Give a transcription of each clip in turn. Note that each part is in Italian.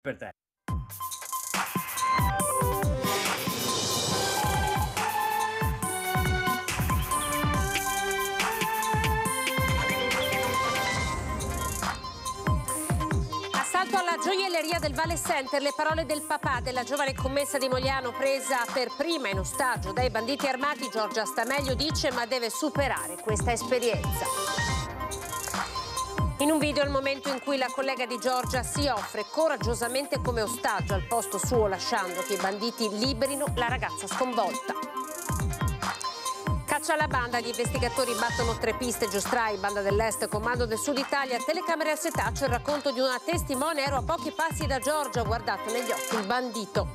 per te. Assalto alla gioielleria del Vale Center, le parole del papà della giovane commessa di Mogliano presa per prima in ostaggio dai banditi armati, Giorgia sta meglio dice ma deve superare questa esperienza. In un video al momento in cui la collega di Giorgia si offre coraggiosamente come ostaggio al posto suo lasciando che i banditi liberino la ragazza sconvolta. Caccia alla banda, gli investigatori battono tre piste, Giustrai, banda dell'Est, comando del Sud Italia, telecamere a setaccio, il racconto di una testimone, ero a pochi passi da Giorgia, guardato negli occhi il bandito.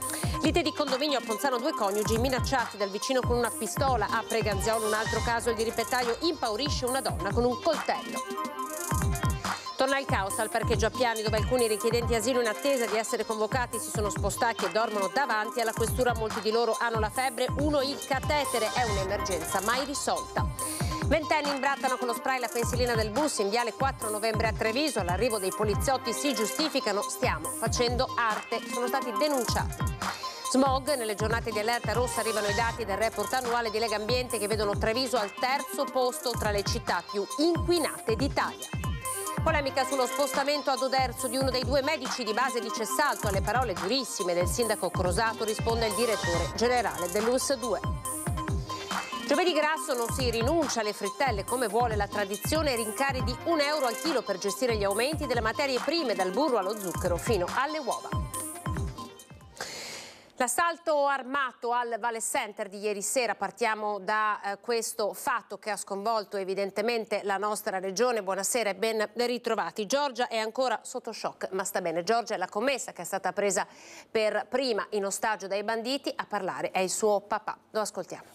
Lite di condominio a Ponzano due coniugi minacciati dal vicino con una pistola, a Preganziano un altro caso, il diripettaio impaurisce una donna con un coltello. Torna il caos al parcheggio a Piani dove alcuni richiedenti asilo in attesa di essere convocati si sono spostati e dormono davanti alla questura. Molti di loro hanno la febbre, uno il catetere. È un'emergenza mai risolta. Ventenni imbrattano con lo spray la pensilina del bus in viale 4 novembre a Treviso. All'arrivo dei poliziotti si giustificano. Stiamo facendo arte. Sono stati denunciati. Smog, nelle giornate di allerta rossa arrivano i dati del report annuale di Lega Ambiente che vedono Treviso al terzo posto tra le città più inquinate d'Italia polemica sullo spostamento ad Oderzo di uno dei due medici di base di Cessalto. Alle parole durissime del sindaco Crosato risponde il direttore generale dell'US 2. Giovedì grasso non si rinuncia alle frittelle come vuole la tradizione, rincari di un euro al chilo per gestire gli aumenti delle materie prime dal burro allo zucchero fino alle uova. L'assalto armato al Vale Center di ieri sera, partiamo da eh, questo fatto che ha sconvolto evidentemente la nostra regione. Buonasera e ben ritrovati. Giorgia è ancora sotto shock, ma sta bene. Giorgia è la commessa che è stata presa per prima in ostaggio dai banditi a parlare. È il suo papà. Lo ascoltiamo.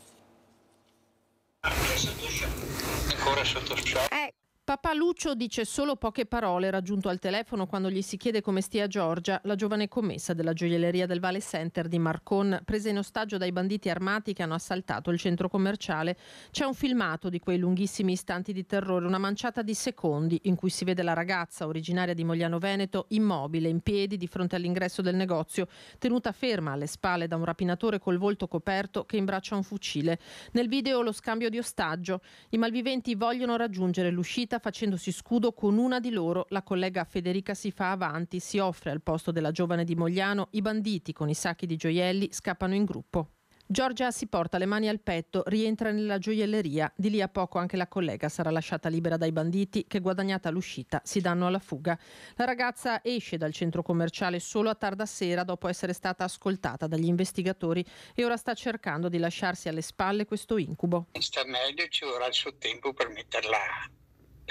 Ancora sotto shock. Ancora sotto shock. Eh. Papà Lucio dice solo poche parole raggiunto al telefono quando gli si chiede come stia Giorgia, la giovane commessa della gioielleria del Vale Center di Marcon, presa in ostaggio dai banditi armati che hanno assaltato il centro commerciale. C'è un filmato di quei lunghissimi istanti di terrore, una manciata di secondi in cui si vede la ragazza originaria di Mogliano Veneto immobile, in piedi di fronte all'ingresso del negozio, tenuta ferma alle spalle da un rapinatore col volto coperto che imbraccia un fucile. Nel video lo scambio di ostaggio. I malviventi vogliono raggiungere l'uscita facendosi scudo con una di loro, la collega Federica si fa avanti, si offre al posto della giovane di Mogliano, i banditi con i sacchi di gioielli scappano in gruppo. Giorgia si porta le mani al petto, rientra nella gioielleria, di lì a poco anche la collega sarà lasciata libera dai banditi che guadagnata l'uscita si danno alla fuga. La ragazza esce dal centro commerciale solo a tarda sera dopo essere stata ascoltata dagli investigatori e ora sta cercando di lasciarsi alle spalle questo incubo. Sta meglio, ci vorrà il suo tempo per metterla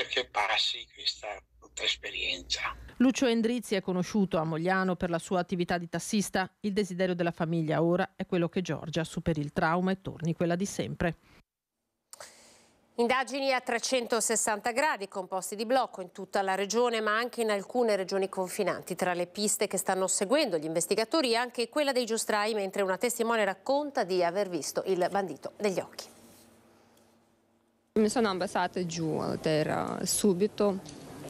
perché passi questa brutta esperienza. Lucio Endrizzi è conosciuto a Mogliano per la sua attività di tassista. Il desiderio della famiglia ora è quello che Giorgia superi il trauma e torni quella di sempre. Indagini a 360 gradi con posti di blocco in tutta la regione ma anche in alcune regioni confinanti. Tra le piste che stanno seguendo gli investigatori anche quella dei giustrai mentre una testimone racconta di aver visto il bandito negli occhi. Mi sono abbassata giù alla terra eh, subito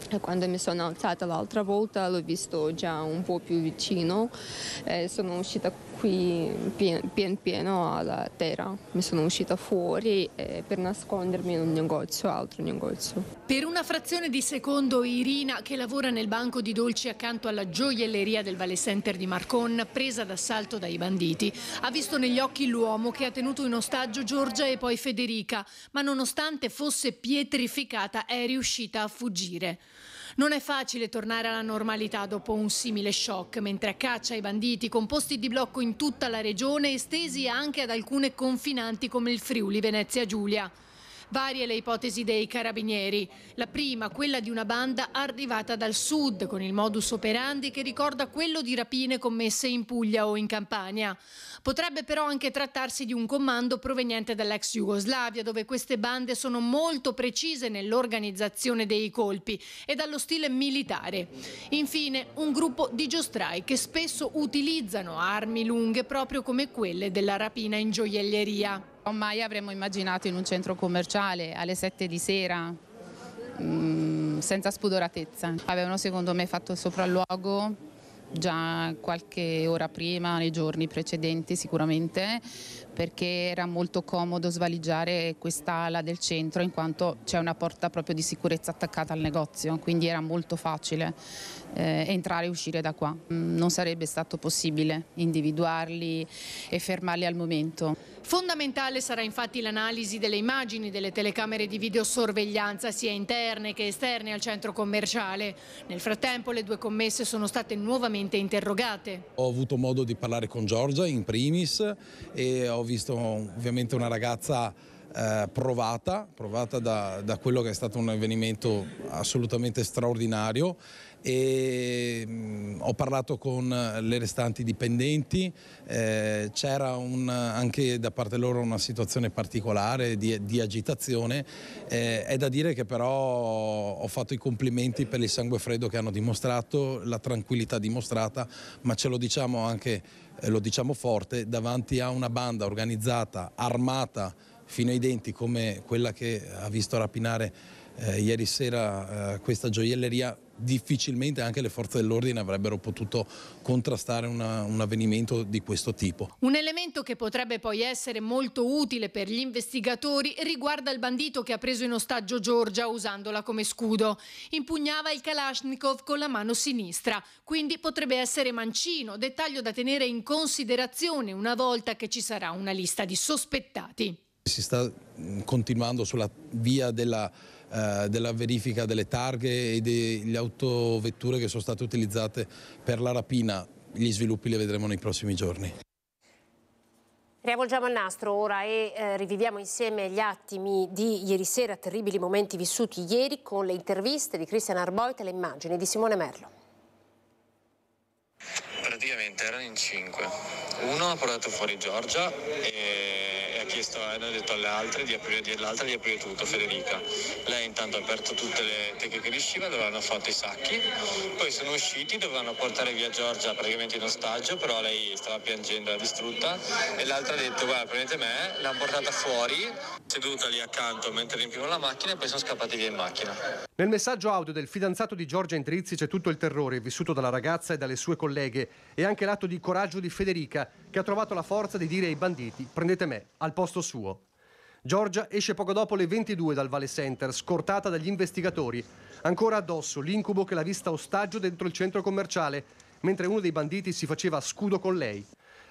e quando mi sono alzata l'altra volta l'ho visto già un po' più vicino, e sono uscita qui pien, pian piano alla terra. Mi sono uscita fuori eh, per nascondermi in un negozio, altro negozio. Per una frazione di secondo Irina, che lavora nel banco di dolci accanto alla gioielleria del Valley Center di Marcon, presa d'assalto dai banditi, ha visto negli occhi l'uomo che ha tenuto in ostaggio Giorgia e poi Federica, ma nonostante fosse pietrificata è riuscita a fuggire. Non è facile tornare alla normalità dopo un simile shock, mentre a caccia i banditi con posti di blocco in tutta la regione estesi anche ad alcune confinanti come il Friuli Venezia Giulia. Varie le ipotesi dei carabinieri. La prima, quella di una banda arrivata dal sud, con il modus operandi che ricorda quello di rapine commesse in Puglia o in Campania. Potrebbe però anche trattarsi di un comando proveniente dall'ex Jugoslavia, dove queste bande sono molto precise nell'organizzazione dei colpi e dallo stile militare. Infine, un gruppo di giostrai che spesso utilizzano armi lunghe proprio come quelle della rapina in gioielleria. Non Mai avremmo immaginato in un centro commerciale alle 7 di sera, mm, senza spudoratezza. Avevano secondo me fatto il sopralluogo già qualche ora prima, nei giorni precedenti sicuramente, perché era molto comodo svaligiare questa ala del centro in quanto c'è una porta proprio di sicurezza attaccata al negozio, quindi era molto facile eh, entrare e uscire da qua. Mm, non sarebbe stato possibile individuarli e fermarli al momento. Fondamentale sarà infatti l'analisi delle immagini delle telecamere di videosorveglianza sia interne che esterne al centro commerciale. Nel frattempo le due commesse sono state nuovamente interrogate. Ho avuto modo di parlare con Giorgia in primis e ho visto ovviamente una ragazza eh, provata, provata da, da, quello che è stato un avvenimento assolutamente straordinario e mh, mm, ho parlato con le restanti dipendenti, eh, c'era anche da parte loro una situazione particolare di, di agitazione, eh, è da dire che però ho fatto i complimenti per il sangue freddo che hanno dimostrato, la tranquillità dimostrata, ma ce lo diciamo anche lo diciamo forte, davanti a una banda organizzata, armata fino ai denti come quella che ha visto rapinare eh, ieri sera eh, questa gioielleria difficilmente anche le forze dell'ordine avrebbero potuto contrastare una, un avvenimento di questo tipo. Un elemento che potrebbe poi essere molto utile per gli investigatori riguarda il bandito che ha preso in ostaggio Giorgia usandola come scudo. Impugnava il Kalashnikov con la mano sinistra, quindi potrebbe essere mancino, dettaglio da tenere in considerazione una volta che ci sarà una lista di sospettati. Si sta mm, continuando sulla via della eh, della verifica delle targhe e delle autovetture che sono state utilizzate per la rapina. Gli sviluppi li vedremo nei prossimi giorni. Riavolgiamo il nastro ora e eh, riviviamo insieme gli attimi di ieri sera, terribili momenti vissuti ieri con le interviste di Christian Arboit e le immagini di Simone Merlo praticamente erano in cinque. Uno ha portato fuori Giorgia e ha chiesto, hanno detto alle altre di aprire, l'altra di aprire tutto, Federica. Lei intanto ha aperto tutte le teche che riusciva dove hanno fatto i sacchi, poi sono usciti, dovevano portare via Giorgia praticamente in ostaggio, però lei stava piangendo, era distrutta e l'altra ha detto guarda prendete me, l'hanno portata fuori, seduta lì accanto mentre riempivano la macchina e poi sono scappati via in macchina. Nel messaggio audio del fidanzato di Giorgia Intrizzi c'è tutto il terrore vissuto dalla ragazza e dalle sue colleghe e anche l'atto di coraggio di Federica, che ha trovato la forza di dire ai banditi prendete me al posto suo. Giorgia esce poco dopo le 22 dal Vale Center, scortata dagli investigatori. Ancora addosso l'incubo che l'ha vista ostaggio dentro il centro commerciale, mentre uno dei banditi si faceva scudo con lei.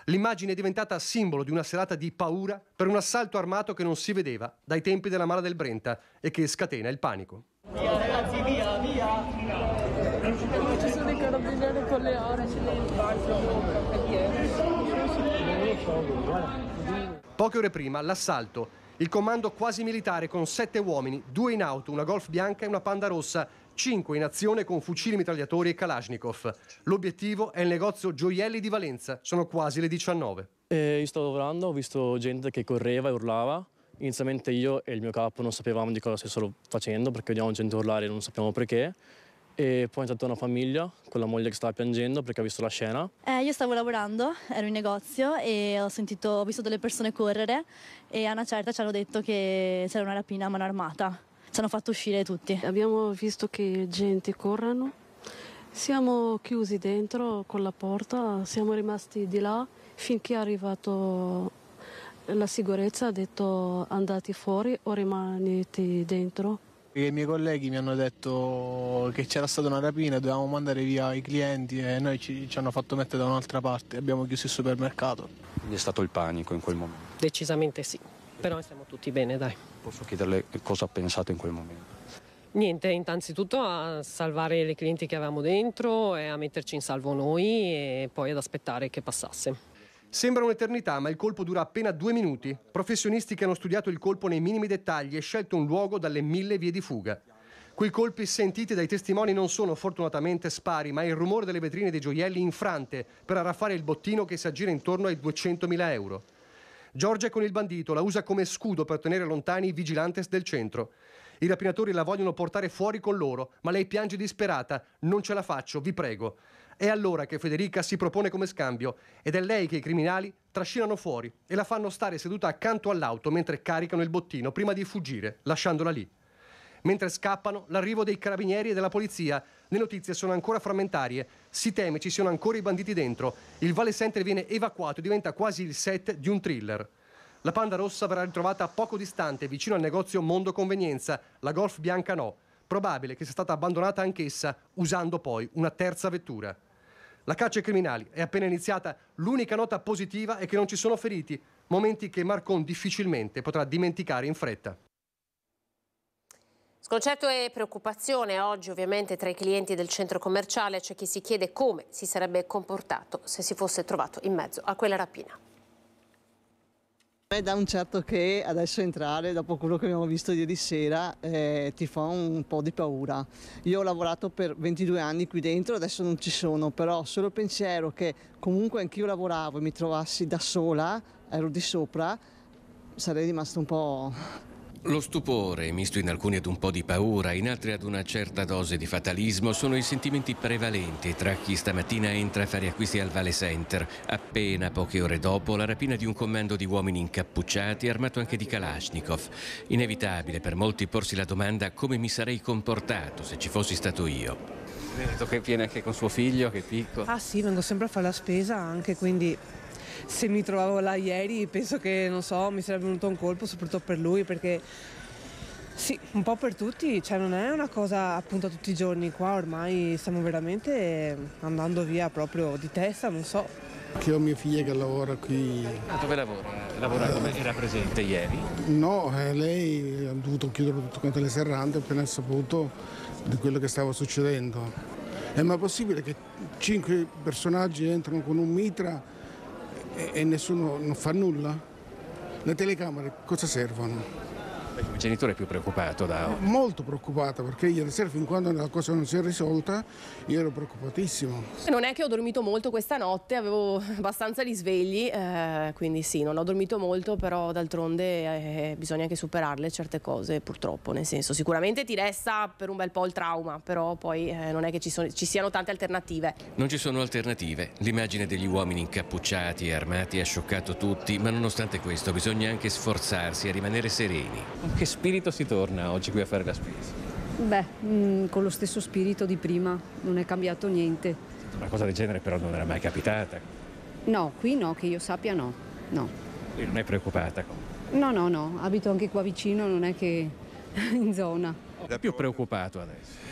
L'immagine è diventata simbolo di una serata di paura per un assalto armato che non si vedeva dai tempi della Mala del Brenta e che scatena il panico. Via, ragazzi, via, via! Non ci Poche ore prima l'assalto. Il comando quasi militare con sette uomini, due in auto, una golf bianca e una panda rossa, cinque in azione con fucili mitragliatori e Kalashnikov. L'obiettivo è il negozio Gioielli di Valenza, sono quasi le 19. Eh, io sto lavorando, ho visto gente che correva e urlava. Inizialmente io e il mio capo non sapevamo di cosa stessero facendo perché vediamo gente urlare e non sappiamo perché. E poi è entrata una famiglia con la moglie che stava piangendo perché ha visto la scena. Eh, io stavo lavorando, ero in negozio e ho, sentito, ho visto delle persone correre e a una certa ci hanno detto che c'era una rapina a mano armata. Ci hanno fatto uscire tutti. Abbiamo visto che gente corrano, siamo chiusi dentro con la porta, siamo rimasti di là finché è arrivato la sicurezza, ha detto andate fuori o rimanete dentro i miei colleghi mi hanno detto che c'era stata una rapina, dovevamo mandare via i clienti e noi ci, ci hanno fatto mettere da un'altra parte, abbiamo chiuso il supermercato. Quindi è stato il panico in quel momento? Decisamente sì, però siamo tutti bene, dai. Posso chiederle cosa ha pensato in quel momento? Niente, innanzitutto a salvare le clienti che avevamo dentro e a metterci in salvo noi e poi ad aspettare che passasse. Sembra un'eternità, ma il colpo dura appena due minuti. Professionisti che hanno studiato il colpo nei minimi dettagli e scelto un luogo dalle mille vie di fuga. Quei colpi sentiti dai testimoni non sono fortunatamente spari, ma il rumore delle vetrine dei gioielli infrante per arraffare il bottino che si aggira intorno ai 200.000 euro. Giorgia con il bandito, la usa come scudo per tenere lontani i vigilantes del centro. I rapinatori la vogliono portare fuori con loro, ma lei piange disperata. Non ce la faccio, vi prego. È allora che Federica si propone come scambio ed è lei che i criminali trascinano fuori e la fanno stare seduta accanto all'auto mentre caricano il bottino prima di fuggire, lasciandola lì. Mentre scappano, l'arrivo dei carabinieri e della polizia. Le notizie sono ancora frammentarie. Si teme ci siano ancora i banditi dentro. Il Vale Center viene evacuato e diventa quasi il set di un thriller. La panda rossa verrà ritrovata poco distante, vicino al negozio Mondo Convenienza. La Golf bianca no. Probabile che sia stata abbandonata anch'essa, usando poi una terza vettura. La caccia ai criminali è appena iniziata, l'unica nota positiva è che non ci sono feriti, momenti che Marcon difficilmente potrà dimenticare in fretta. Sconcerto e preoccupazione oggi ovviamente tra i clienti del centro commerciale c'è chi si chiede come si sarebbe comportato se si fosse trovato in mezzo a quella rapina. Beh, da un certo che adesso entrare, dopo quello che abbiamo visto ieri sera, eh, ti fa un po' di paura. Io ho lavorato per 22 anni qui dentro, adesso non ci sono, però solo il pensiero che comunque anch'io lavoravo e mi trovassi da sola, ero di sopra, sarei rimasto un po' Lo stupore, misto in alcuni ad un po' di paura, in altri ad una certa dose di fatalismo, sono i sentimenti prevalenti tra chi stamattina entra a fare acquisti al Vale Center, appena poche ore dopo la rapina di un comando di uomini incappucciati armato anche di Kalashnikov. Inevitabile per molti porsi la domanda come mi sarei comportato se ci fossi stato io. Vedo che viene anche con suo figlio, che è piccolo. Ah sì, vengo sempre a fare la spesa anche, quindi se mi trovavo là ieri penso che, non so, mi sarebbe venuto un colpo, soprattutto per lui, perché sì, un po' per tutti, cioè non è una cosa appunto tutti i giorni qua, ormai stiamo veramente andando via proprio di testa, non so. Che ho mia figlia che lavora qui. Ma ah, dove lavora? Lavora eh. come era presente ieri? No, eh, lei ha dovuto chiudere tutto quanto le serrande appena ha saputo di quello che stava succedendo. Eh, ma È possibile che cinque personaggi entrano con un mitra e, nessuno non fa nulla? Le telecamere cosa servono? genitore più preoccupato da... Eh, molto preoccupato perché ieri sera fin quando la cosa non si è risolta io ero preoccupatissimo. Non è che ho dormito molto questa notte, avevo abbastanza risvegli, eh, quindi sì, non ho dormito molto, però d'altronde eh, bisogna anche superarle certe cose purtroppo, nel senso sicuramente ti resta per un bel po' il trauma, però poi eh, non è che ci, sono, ci siano tante alternative. Non ci sono alternative, l'immagine degli uomini incappucciati e armati ha scioccato tutti, ma nonostante questo bisogna anche sforzarsi a rimanere sereni. Che spirito si torna oggi qui a fare la spesa? Beh, mh, mm, con lo stesso spirito di prima, non è cambiato niente. Una cosa del genere però non era mai capitata. No, qui no, che io sappia no. No. E non è preoccupata? No, no, no, abito anche qua vicino, non è che in zona. È più preoccupato adesso?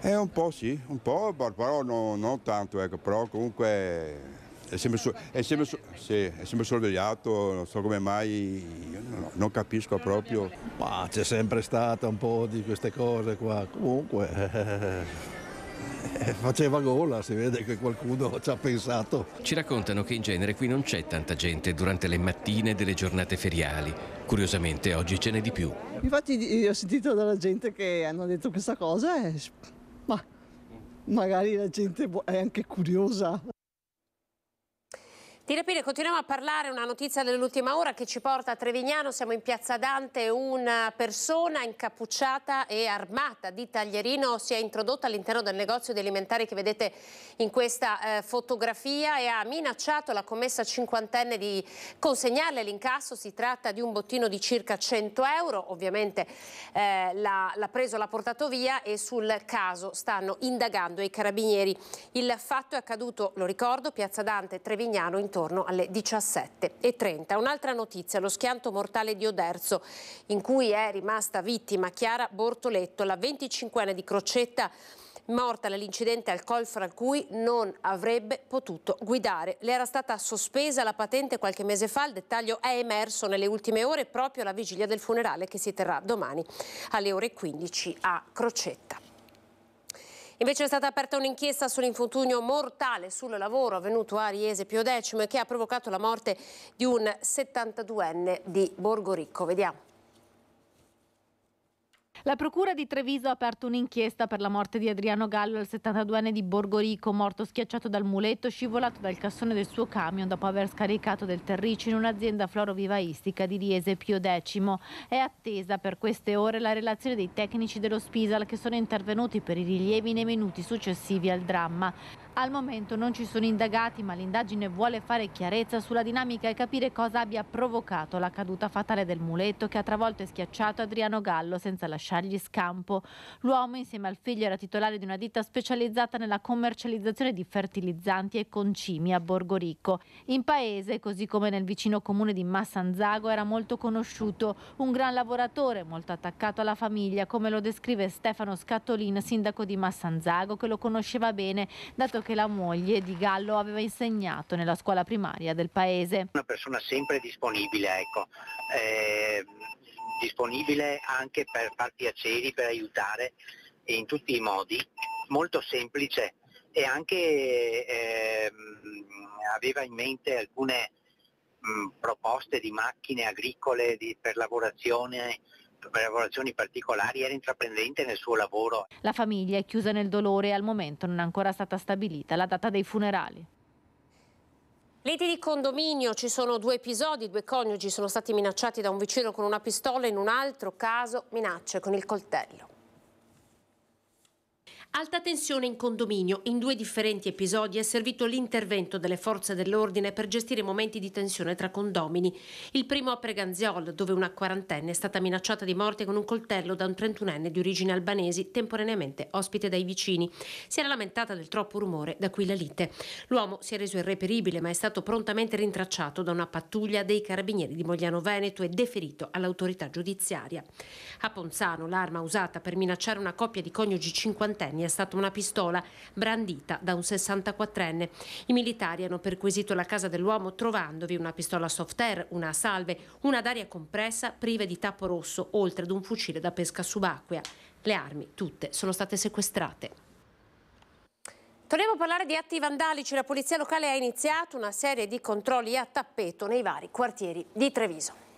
Eh, un po' sì, un po', però non, non tanto, ecco, però comunque è sempre, su, è, sempre su, sì, è sempre sorvegliato, non so come mai, non capisco proprio. Ma c'è sempre stata un po' di queste cose qua, comunque eh, faceva gola, si vede che qualcuno ci ha pensato. Ci raccontano che in genere qui non c'è tanta gente durante le mattine delle giornate feriali, curiosamente oggi ce n'è di più. Infatti ho sentito dalla gente che hanno detto questa cosa e... ma magari la gente è anche curiosa. Ti rapire, continuiamo a parlare, una notizia dell'ultima ora che ci porta a Trevignano, siamo in Piazza Dante, una persona incappucciata e armata di taglierino si è introdotta all'interno del negozio di alimentari che vedete in questa eh, fotografia e ha minacciato la commessa cinquantenne di consegnarle l'incasso, si tratta di un bottino di circa 100 euro, ovviamente eh, l'ha preso, l'ha portato via e sul caso stanno indagando i carabinieri. Il fatto è accaduto, lo ricordo, Piazza Dante, Trevignano, in intorno alle 17.30. Un'altra notizia, lo schianto mortale di Oderzo, in cui è rimasta vittima Chiara Bortoletto, la 25enne di Crocetta, morta nell'incidente al Colfra fra cui non avrebbe potuto guidare. Le era stata sospesa la patente qualche mese fa, il dettaglio è emerso nelle ultime ore proprio alla vigilia del funerale che si terrà domani alle ore 15 a Crocetta. Invece è stata aperta un'inchiesta sull'infortunio mortale sul lavoro avvenuto a Riese Pio X che ha provocato la morte di un 72enne di Borgo Ricco. Vediamo. La Procura di Treviso ha aperto un'inchiesta per la morte di Adriano Gallo, il 72enne di Borgorico, morto schiacciato dal muletto, scivolato dal cassone del suo camion dopo aver scaricato del terriccio in un'azienda florovivaistica di Riese Pio X. È attesa per queste ore la relazione dei tecnici dello Spisal che sono intervenuti per i rilievi nei minuti successivi al dramma. Al momento non ci sono indagati, ma l'indagine vuole fare chiarezza sulla dinamica e capire cosa abbia provocato la caduta fatale del muletto che ha travolto e schiacciato Adriano Gallo senza lasciargli scampo. L'uomo, insieme al figlio, era titolare di una ditta specializzata nella commercializzazione di fertilizzanti e concimi a Borgoricco. In paese, così come nel vicino comune di Massanzago, era molto conosciuto, un gran lavoratore, molto attaccato alla famiglia, come lo descrive Stefano Scattolin, sindaco di Massanzago, che lo conosceva bene, dato che la moglie di Gallo aveva insegnato nella scuola primaria del paese. Una persona sempre disponibile, ecco. Eh, disponibile anche per far piaceri, per aiutare in tutti i modi, molto semplice e anche eh, aveva in mente alcune mh, proposte di macchine agricole di, per lavorazione lavorazioni particolari, era intraprendente nel suo lavoro. La famiglia è chiusa nel dolore e al momento non è ancora stata stabilita la data dei funerali. Liti di condominio, ci sono due episodi, due coniugi sono stati minacciati da un vicino con una pistola, in un altro caso minacce con il coltello. Alta tensione in condominio. In due differenti episodi è servito l'intervento delle forze dell'ordine per gestire momenti di tensione tra condomini. Il primo a Preganziol, dove una quarantenne è stata minacciata di morte con un coltello da un trentunenne di origine albanesi, temporaneamente ospite dai vicini. Si era lamentata del troppo rumore, da cui la lite. L'uomo si è reso irreperibile, ma è stato prontamente rintracciato da una pattuglia dei carabinieri di Mogliano Veneto e deferito all'autorità giudiziaria. A Ponzano, l'arma usata per minacciare una coppia di coniugi cinquantenni Catania è stata una pistola brandita da un 64enne. I militari hanno perquisito la casa dell'uomo trovandovi una pistola soft air, una salve, una d'aria compressa priva di tappo rosso, oltre ad un fucile da pesca subacquea. Le armi tutte sono state sequestrate. Torniamo a parlare di atti vandalici. La polizia locale ha iniziato una serie di controlli a tappeto nei vari quartieri di Treviso.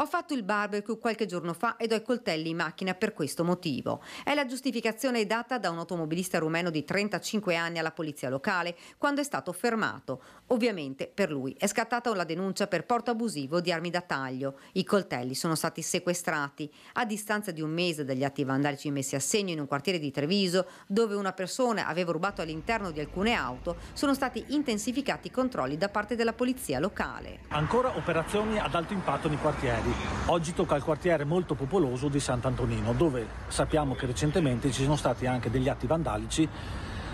Ho fatto il barbecue qualche giorno fa ed ho i coltelli in macchina per questo motivo. È la giustificazione data da un automobilista rumeno di 35 anni alla polizia locale quando è stato fermato. Ovviamente per lui è scattata una denuncia per porto abusivo di armi da taglio. I coltelli sono stati sequestrati. A distanza di un mese dagli atti vandalici messi a segno in un quartiere di Treviso, dove una persona aveva rubato all'interno di alcune auto, sono stati intensificati i controlli da parte della polizia locale. Ancora operazioni ad alto impatto nei quartieri. Verdi. Oggi tocca al quartiere molto popoloso di Sant'Antonino, dove sappiamo che recentemente ci sono stati anche degli atti vandalici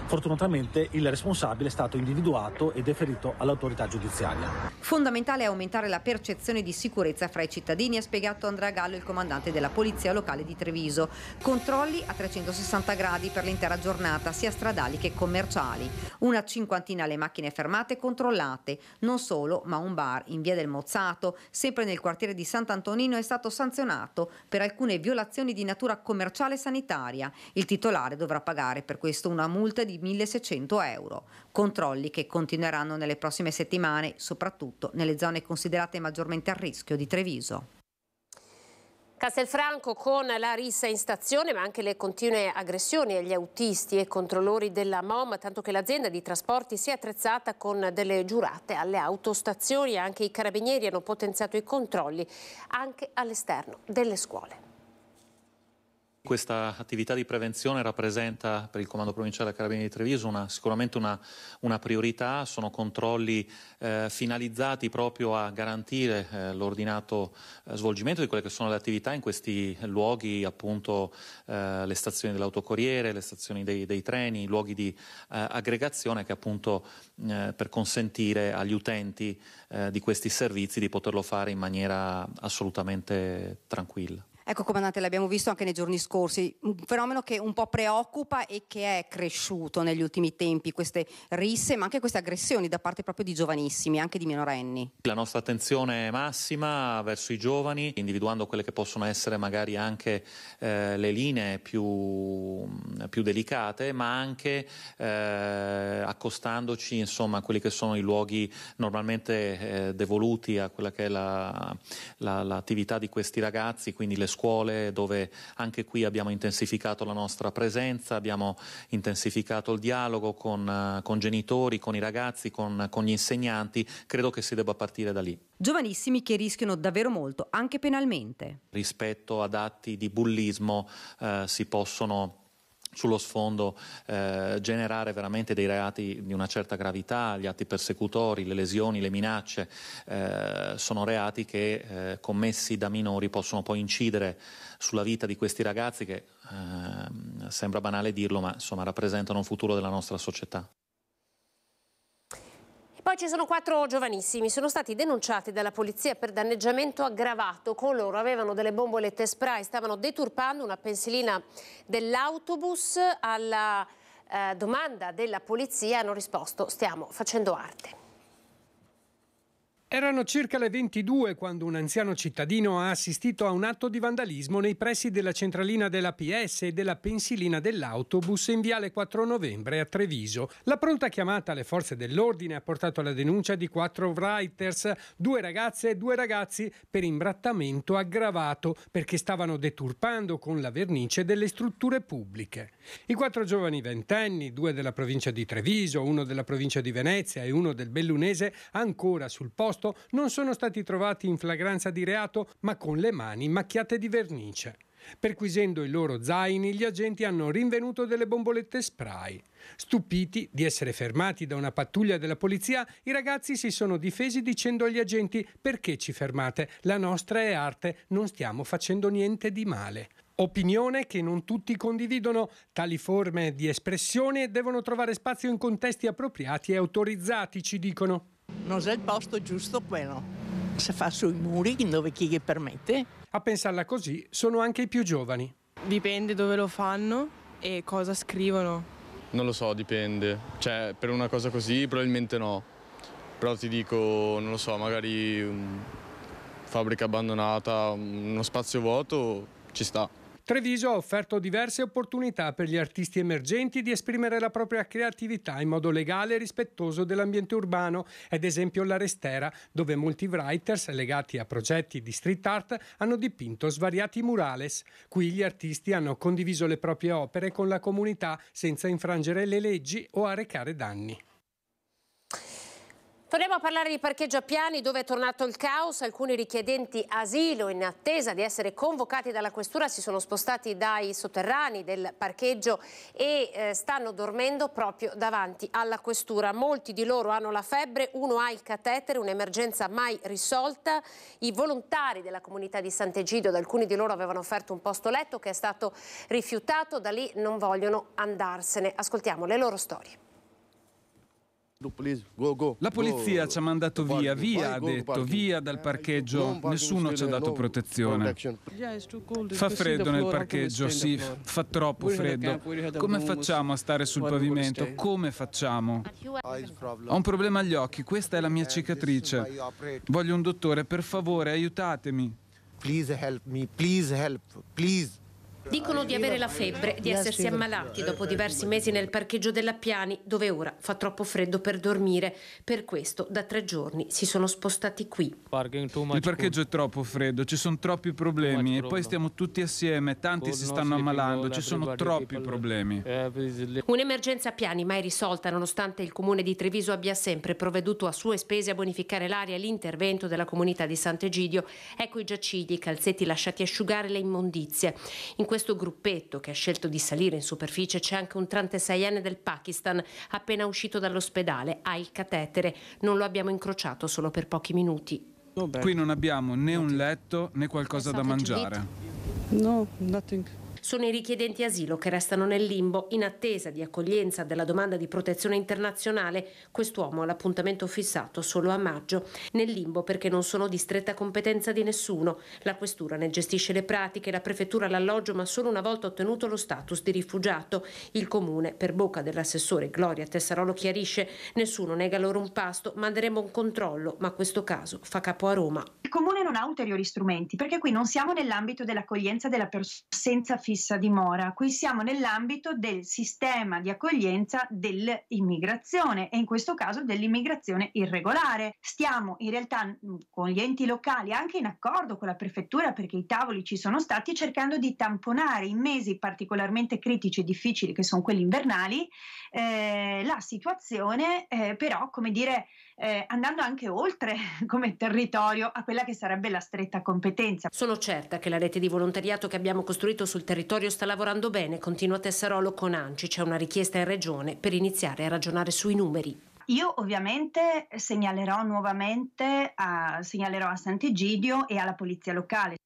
Fortunatamente il responsabile è stato individuato e deferito all'autorità giudiziaria. Fondamentale è aumentare la percezione di sicurezza fra i cittadini, ha spiegato Andrea Gallo, il comandante della Polizia Locale di Treviso. Controlli a 360 gradi per l'intera giornata, sia stradali che commerciali. Una cinquantina le macchine fermate controllate. Non solo, ma un bar in via del Mozzato, sempre nel quartiere di Sant'Antonino, è stato sanzionato per alcune violazioni di natura commerciale e sanitaria. Il titolare dovrà pagare per questo una multa di di 1600 euro. Controlli che continueranno nelle prossime settimane, soprattutto nelle zone considerate maggiormente a rischio di Treviso. Castelfranco con la rissa in stazione ma anche le continue aggressioni agli autisti e controllori della MOM tanto che l'azienda di trasporti si è attrezzata con delle giurate alle autostazioni anche i carabinieri hanno potenziato i controlli anche all'esterno delle scuole. Questa attività di prevenzione rappresenta per il Comando Provinciale della Carabinieri di Treviso una, sicuramente una, una, priorità, sono controlli eh, finalizzati proprio a garantire eh, l'ordinato eh, svolgimento di quelle che sono le attività in questi luoghi, appunto eh, le stazioni dell'autocorriere, le stazioni dei, dei treni, luoghi di eh, aggregazione che appunto eh, per consentire agli utenti di questi servizi di poterlo fare in maniera assolutamente tranquilla. Ecco, comandante, l'abbiamo visto anche nei giorni scorsi, un fenomeno che un po' preoccupa e che è cresciuto negli ultimi tempi, queste risse, ma anche queste aggressioni da parte proprio di giovanissimi, anche di minorenni. La nostra attenzione è massima verso i giovani, individuando quelle che possono essere magari anche eh, le linee più, mm, più, delicate, ma anche eh, accostandoci insomma, a quelli che sono i luoghi normalmente eh, devoluti a quella che è la, la, l'attività di questi ragazzi, quindi le scuole dove anche qui abbiamo intensificato la nostra presenza, abbiamo intensificato il dialogo con, eh, con genitori, con i ragazzi, con, con gli insegnanti, credo che si debba partire da lì. Giovanissimi che rischiano davvero molto, anche penalmente. Rispetto ad atti di bullismo eh, si possono sullo sfondo eh, generare veramente dei reati di una certa gravità, gli atti persecutori, le lesioni, le minacce, eh, sono reati che eh, commessi da minori possono poi incidere sulla vita di questi ragazzi che ehm, sembra banale dirlo, ma insomma rappresentano un futuro della nostra società. Poi ci sono quattro giovanissimi, sono stati denunciati dalla polizia per danneggiamento aggravato. Con loro avevano delle bombolette spray, stavano deturpando una pensilina dell'autobus alla eh, domanda della polizia hanno risposto stiamo facendo arte. Erano circa le 22 quando un anziano cittadino ha assistito a un atto di vandalismo nei pressi della centralina dell'APS e della pensilina dell'autobus in viale 4 novembre a Treviso. La pronta chiamata alle forze dell'ordine ha portato alla denuncia di quattro writers, due ragazze e due ragazzi, per imbrattamento aggravato perché stavano deturpando con la vernice delle strutture pubbliche. I quattro giovani ventenni, due della provincia di Treviso, uno della provincia di Venezia e uno del Bellunese, ancora sul posto arrestato non sono stati trovati in flagranza di reato, ma con le mani macchiate di vernice. Perquisendo i loro zaini, gli agenti hanno rinvenuto delle bombolette spray. Stupiti di essere fermati da una pattuglia della polizia, i ragazzi si sono difesi dicendo agli agenti perché ci fermate? La nostra è arte, non stiamo facendo niente di male. Opinione che non tutti condividono, tali forme di espressione devono trovare spazio in contesti appropriati e autorizzati, ci dicono. Non è il posto giusto quello. Si fa sui muri dove chi gli permette. A pensarla così sono anche i più giovani. Dipende dove lo fanno e cosa scrivono. Non lo so, dipende. Cioè, per una cosa così probabilmente no. Però ti dico, non lo so, magari um, fabbrica abbandonata, mm, uno spazio vuoto, ci sta. Treviso ha offerto diverse opportunità per gli artisti emergenti di esprimere la propria creatività in modo legale e rispettoso dell'ambiente urbano, ad esempio la Restera, dove molti writers legati a progetti di street art hanno dipinto svariati murales. Qui gli artisti hanno condiviso le proprie opere con la comunità senza infrangere le leggi o arrecare danni. Torniamo a parlare di parcheggio a piani dove è tornato il caos. Alcuni richiedenti asilo in attesa di essere convocati dalla questura si sono spostati dai sotterranei del parcheggio e eh, stanno dormendo proprio davanti alla questura. Molti di loro hanno la febbre, uno ha il catetere, un'emergenza mai risolta. I volontari della comunità di Sant'Egidio, ad alcuni di loro avevano offerto un posto letto che è stato rifiutato, da lì non vogliono andarsene. Ascoltiamo le loro storie. La polizia ci ha mandato via, via, ha detto, via dal eh, parcheggio. Nessuno ci ha dato protezione. Fa freddo nel parcheggio, sì, fa troppo freddo. Come facciamo a stare sul pavimento? Come facciamo? Ho un problema agli occhi, questa è la mia eh, cicatrice. Voglio un dottore, per favore, aiutatemi. Please help me, please help, please. Dicono di avere la febbre, di essersi ammalati dopo diversi mesi nel parcheggio della Piani, dove ora fa troppo freddo per dormire. Per questo da tre giorni si sono spostati qui. Il parcheggio è troppo freddo, ci sono troppi problemi e poi stiamo tutti assieme, tanti si stanno ammalando, ci sono troppi problemi. Eh, Un'emergenza a Piani mai risolta nonostante il comune di Treviso abbia sempre provveduto a sue spese a bonificare l'aria e l'intervento della comunità di Sant'Egidio. Ecco i giacidi, i calzetti lasciati asciugare, le immondizie. In questo gruppetto che ha scelto di salire in superficie c'è anche un 36enne del Pakistan appena uscito dall'ospedale, ha il catetere, non lo abbiamo incrociato solo per pochi minuti. Oh, Qui non abbiamo né un letto né qualcosa da mangiare. No, nothing sono i richiedenti asilo che restano nel limbo in attesa di accoglienza della domanda di protezione internazionale. Quest'uomo ha l'appuntamento fissato solo a maggio. Nel limbo perché non sono di stretta competenza di nessuno. La questura ne gestisce le pratiche, la prefettura l'alloggio, ma solo una volta ottenuto lo status di rifugiato. Il comune, per bocca dell'assessore Gloria Tessarolo, chiarisce nessuno nega loro un pasto, manderemo un controllo, ma questo caso fa capo a Roma. Il comune non ha ulteriori strumenti perché qui non siamo nell'ambito dell'accoglienza della persona senza figli fissa dimora. Qui siamo nell'ambito del sistema di accoglienza dell'immigrazione e in questo caso dell'immigrazione irregolare. Stiamo in realtà con gli enti locali, anche in accordo con la prefettura, perché i tavoli ci sono stati, cercando di tamponare in mesi particolarmente critici e difficili, che sono quelli invernali, eh, la situazione, eh, però, come dire, eh, andando anche oltre come territorio a quella che sarebbe la stretta competenza. Sono certa che la rete di volontariato che abbiamo costruito sul territorio territorio sta lavorando bene, continua Tesserolo con Anci, c'è una richiesta in regione per iniziare a ragionare sui numeri. Io ovviamente segnalerò nuovamente, a, segnalerò a Sant'Egidio e alla polizia locale.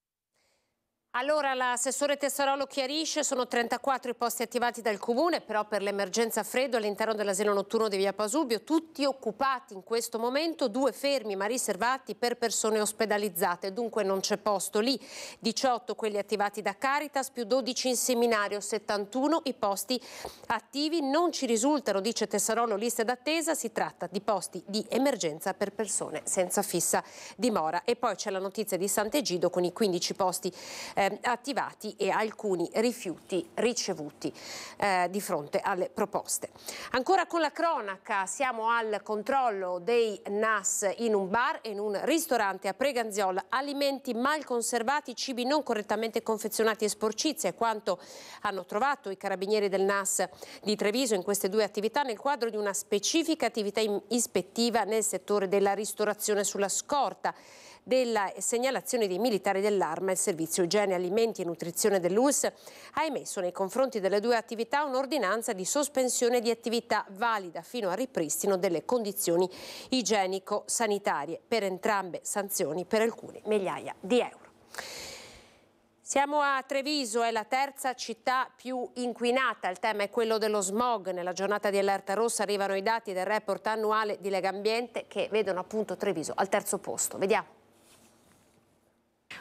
Allora l'assessore Tessarolo chiarisce, sono 34 i posti attivati dal comune, però per l'emergenza freddo all'interno dell'asilo notturno di Via Pasubio, tutti occupati in questo momento, due fermi ma riservati per persone ospedalizzate, dunque non c'è posto lì, 18 quelli attivati da Caritas più 12 in seminario, 71 i posti attivi, non ci risultano, dice Tessarolo, liste d'attesa, si tratta di posti di emergenza per persone senza fissa dimora. E poi c'è la notizia di Sant'Egido con i 15 posti eh, eh, attivati e alcuni rifiuti ricevuti eh, di fronte alle proposte. Ancora con la cronaca siamo al controllo dei NAS in un bar e in un ristorante a Preganziola, alimenti mal conservati, cibi non correttamente confezionati e è quanto hanno trovato i carabinieri del NAS di Treviso in queste due attività nel quadro di una specifica attività ispettiva nel settore della ristorazione sulla scorta della segnalazione dei militari dell'arma, il servizio igiene, alimenti e nutrizione dell'US ha emesso nei confronti delle due attività un'ordinanza di sospensione di attività valida fino al ripristino delle condizioni igienico-sanitarie. Per entrambe sanzioni per alcune migliaia di euro. Siamo a Treviso, è la terza città più inquinata. Il tema è quello dello smog. Nella giornata di allerta rossa arrivano i dati del report annuale di Lega Ambiente che vedono appunto Treviso al terzo posto. Vediamo.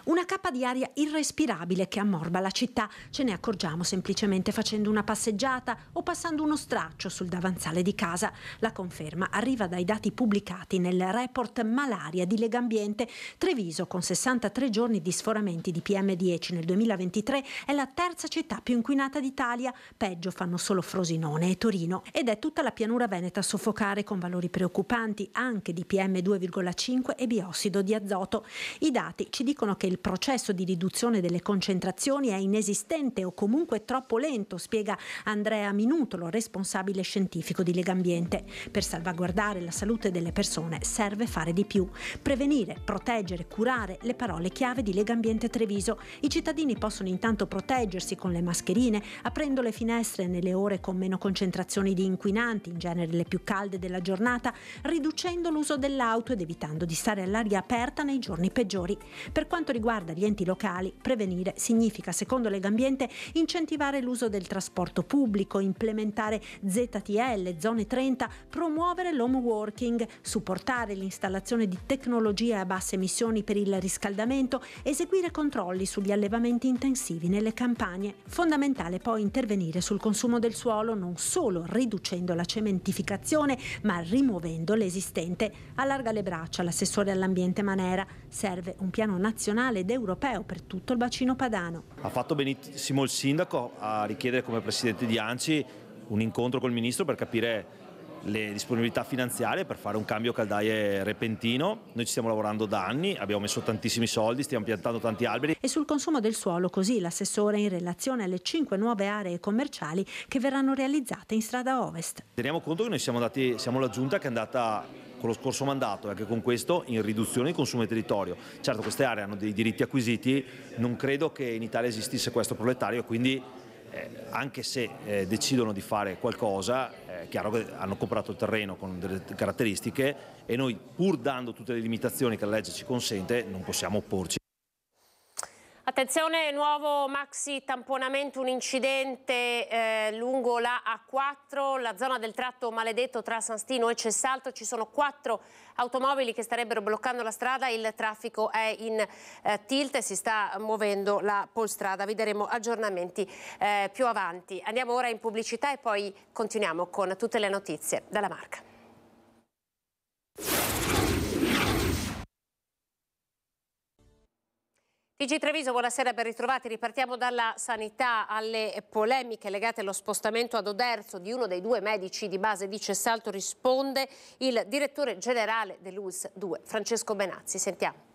Una cappa di aria irrespirabile che ammorba la città. Ce ne accorgiamo semplicemente facendo una passeggiata o passando uno straccio sul davanzale di casa. La conferma arriva dai dati pubblicati nel report Malaria di Legambiente. Treviso, con 63 giorni di sforamenti di PM10 nel 2023, è la terza città più inquinata d'Italia. Peggio fanno solo Frosinone e Torino. Ed è tutta la pianura veneta a soffocare con valori preoccupanti anche di PM2,5 e biossido di azoto. I dati ci dicono che il il processo di riduzione delle concentrazioni è inesistente o comunque troppo lento, spiega Andrea Minutolo, responsabile scientifico di Legambiente. Per salvaguardare la salute delle persone serve fare di più. Prevenire, proteggere, curare le parole chiave di Legambiente Treviso. I cittadini possono intanto proteggersi con le mascherine, aprendo le finestre nelle ore con meno concentrazioni di inquinanti, in genere le più calde della giornata, riducendo l'uso dell'auto ed evitando di stare all'aria aperta nei giorni peggiori. Per quanto riguarda gli enti locali, prevenire significa, secondo Legambiente, incentivare l'uso del trasporto pubblico, implementare ZTL, zone 30, promuovere l'home working, supportare l'installazione di tecnologie a basse emissioni per il riscaldamento, eseguire controlli sugli allevamenti intensivi nelle campagne. Fondamentale poi intervenire sul consumo del suolo non solo riducendo la cementificazione, ma rimuovendo l'esistente. Allarga le braccia l'assessore all'ambiente Manera. Serve un piano nazionale ed europeo per tutto il bacino padano. Ha fatto benissimo il sindaco a richiedere come presidente di ANCI un incontro col ministro per capire le disponibilità finanziarie per fare un cambio caldaie repentino. Noi ci stiamo lavorando da anni, abbiamo messo tantissimi soldi, stiamo piantando tanti alberi. E sul consumo del suolo, così l'assessore in relazione alle cinque nuove aree commerciali che verranno realizzate in strada ovest. Teniamo conto che noi siamo, andati, siamo la giunta che è andata con lo scorso mandato e eh, anche con questo in riduzione di consumo di territorio. Certo queste aree hanno dei diritti acquisiti, non credo che in Italia esistisse questo proletario, quindi eh, anche se eh, decidono di fare qualcosa, eh, è eh, chiaro che hanno comprato il terreno con delle caratteristiche e noi pur dando tutte le limitazioni che la legge ci consente non possiamo opporci. Attenzione, nuovo maxi tamponamento, un incidente eh, lungo la A4, la zona del tratto maledetto tra San Stino e Cessalto, ci sono quattro automobili che starebbero bloccando la strada, il traffico è in eh, tilt e si sta muovendo la polstrada, vi daremo aggiornamenti eh, più avanti. Andiamo ora in pubblicità e poi continuiamo con tutte le notizie dalla marca. TG Treviso, buonasera, ben ritrovati. Ripartiamo dalla sanità alle polemiche legate allo spostamento ad Oderzo di uno dei due medici di base di Cessalto risponde il direttore generale dell'US 2, Francesco Benazzi. Sentiamo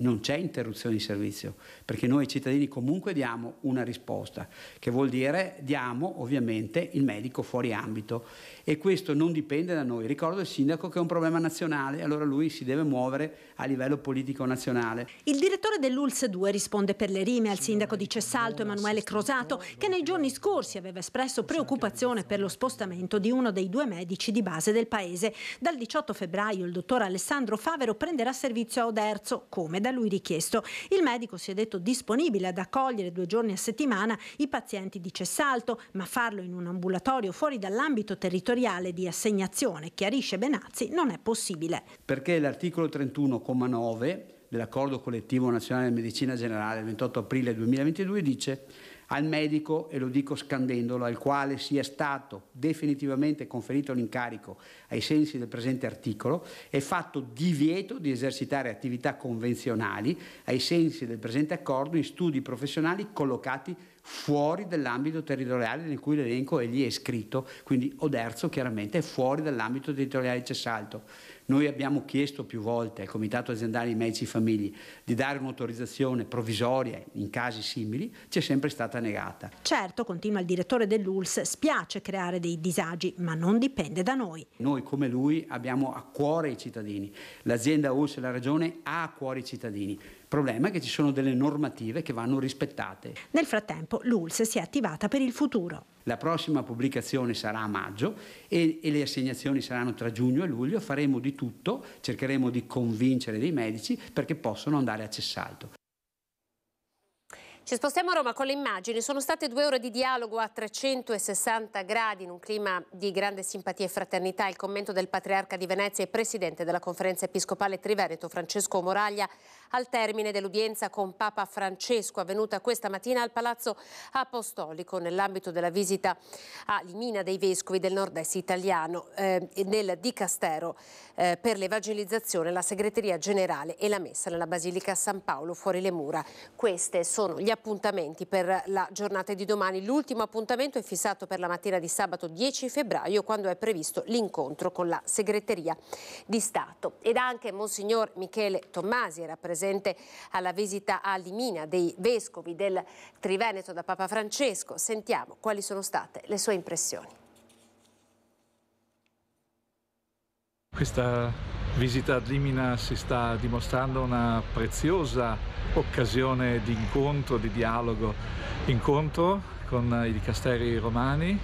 non c'è interruzione di servizio, perché noi cittadini comunque diamo una risposta, che vuol dire diamo ovviamente il medico fuori ambito e questo non dipende da noi. Ricordo il sindaco che è un problema nazionale, allora lui si deve muovere a livello politico nazionale. Il direttore dell'ULS 2 risponde per le rime al sindaco di Cessalto Emanuele Crosato, che nei giorni scorsi aveva espresso preoccupazione per lo spostamento di uno dei due medici di base del paese. Dal 18 febbraio il dottor Alessandro Favero prenderà servizio a Oderzo, come da da lui richiesto. Il medico si è detto disponibile ad accogliere due giorni a settimana i pazienti di Cessalto, ma farlo in un ambulatorio fuori dall'ambito territoriale di assegnazione, chiarisce Benazzi, non è possibile. Perché l'articolo 31,9 dell'accordo collettivo nazionale di medicina generale del 28 aprile 2022 dice al medico, e lo dico scandendolo, al quale sia stato definitivamente conferito l'incarico ai sensi del presente articolo, è fatto divieto di esercitare attività convenzionali ai sensi del presente accordo in studi professionali collocati fuori dell'ambito territoriale nel cui l'elenco egli è iscritto, quindi Oderzo chiaramente è fuori dall'ambito territoriale di Cessalto. Noi abbiamo chiesto più volte al Comitato aziendale di medici e famiglie di dare un'autorizzazione provvisoria in casi simili, ci è sempre stata negata. Certo, continua il direttore dell'ULS, spiace creare dei disagi, ma non dipende da noi. Noi come lui abbiamo a cuore i cittadini, l'azienda ULS e la Regione ha a cuore i cittadini problema è che ci sono delle normative che vanno rispettate. Nel frattempo l'ULS si è attivata per il futuro. La prossima pubblicazione sarà a maggio e, e, le assegnazioni saranno tra giugno e luglio. Faremo di tutto, cercheremo di convincere dei medici perché possono andare a cessalto. Ci spostiamo a Roma con le immagini. Sono state due ore di dialogo a 360 gradi in un clima di grande simpatia e fraternità. Il commento del Patriarca di Venezia e Presidente della Conferenza Episcopale Triveneto, Francesco Moraglia, al termine dell'udienza con Papa Francesco avvenuta questa mattina al Palazzo Apostolico nell'ambito della visita a Limina dei Vescovi del Nord-Est italiano eh, nel Dicastero eh, per l'Evangelizzazione, la Segreteria Generale e la Messa nella Basilica San Paolo fuori le mura. Questi sono gli appuntamenti per la giornata di domani. L'ultimo appuntamento è fissato per la mattina di sabato 10 febbraio quando è previsto l'incontro con la Segreteria di Stato. Ed anche Monsignor Michele Tommasi, rappresentante presente alla visita a Limina dei vescovi del Triveneto da Papa Francesco. Sentiamo quali sono state le sue impressioni. Questa visita ad Limina si sta dimostrando una preziosa occasione di incontro, di dialogo, incontro con i dicasteri romani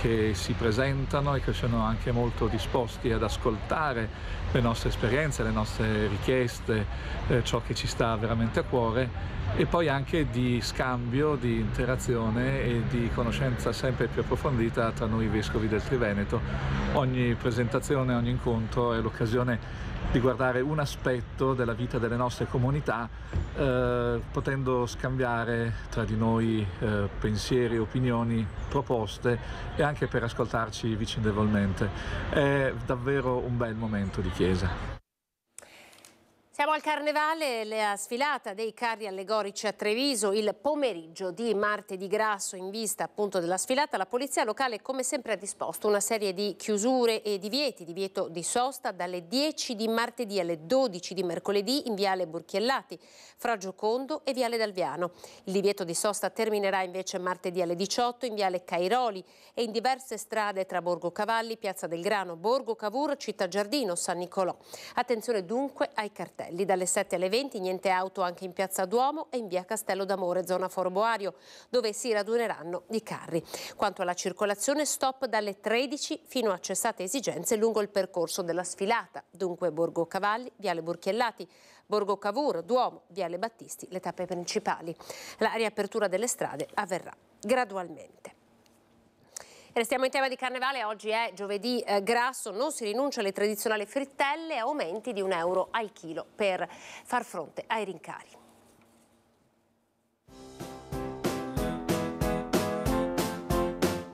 che si presentano e che sono anche molto disposti ad ascoltare le nostre esperienze, le nostre richieste, eh, ciò che ci sta veramente a cuore e poi anche di scambio, di interazione e di conoscenza sempre più approfondita tra noi vescovi del Triveneto. Ogni presentazione, ogni incontro è l'occasione di guardare un aspetto della vita delle nostre comunità, eh, potendo scambiare tra di noi eh, pensieri, opinioni, proposte e anche per ascoltarci vicendevolmente. È davvero un bel momento di chiesa. Siamo al carnevale, la sfilata dei carri allegorici a Treviso il pomeriggio di martedì grasso in vista appunto della sfilata. La polizia locale come sempre ha disposto una serie di chiusure e divieti, divieto di sosta dalle 10 di martedì alle 12 di mercoledì in Viale Burchiellati, fra Giocondo e Viale Dalviano. Il divieto di sosta terminerà invece martedì alle 18 in Viale Cairoli e in diverse strade tra Borgo Cavalli, Piazza del Grano, Borgo Cavour, Città Giardino, San Nicolò. Attenzione dunque ai cartelli lì dalle 7 alle 20 niente auto anche in Piazza Duomo e in via Castello d'Amore, zona Forboario, dove si raduneranno i carri. Quanto alla circolazione, stop dalle 13 fino a cessate esigenze lungo il percorso della sfilata, dunque Borgo Cavalli, Viale Burchiellati, Borgo Cavour, Duomo, Viale Battisti, le tappe principali. La riapertura delle strade avverrà gradualmente. Restiamo in tema di carnevale, oggi è giovedì eh, grasso, non si rinuncia alle tradizionali frittelle, aumenti di un euro al chilo per far fronte ai rincari.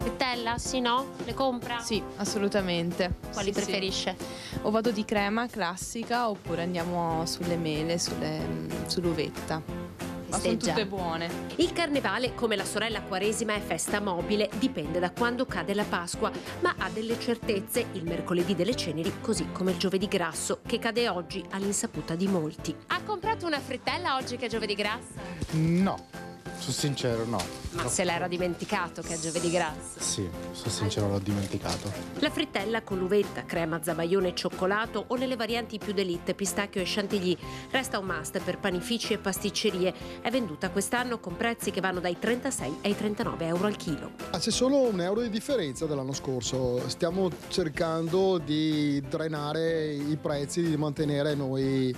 frittella, sì no? Le compra? Sì, assolutamente. Quali sì, preferisce? Sì. O vado di crema classica oppure andiamo sulle mele, mm, sull'uvetta festeggia. Ma sono tutte buone. Il carnevale, come la sorella quaresima, è festa mobile, dipende da quando cade la Pasqua, ma ha delle certezze il mercoledì delle ceneri, così come il giovedì grasso, che cade oggi all'insaputa di molti. Ha comprato una frittella oggi che è giovedì grasso? No. Sono sincero, no. Ma se l'era dimenticato che è giovedì grasso? Sì, sono sincero, l'ho dimenticato. La frittella con l'uvetta, crema, zabaione e cioccolato o nelle varianti più d'elite, pistacchio e chantilly resta un must per panifici e pasticcerie. È venduta quest'anno con prezzi che vanno dai 36 ai 39 euro al chilo. Ma ah, c'è solo un euro di differenza dall'anno scorso. Stiamo cercando di drenare i prezzi, di mantenere noi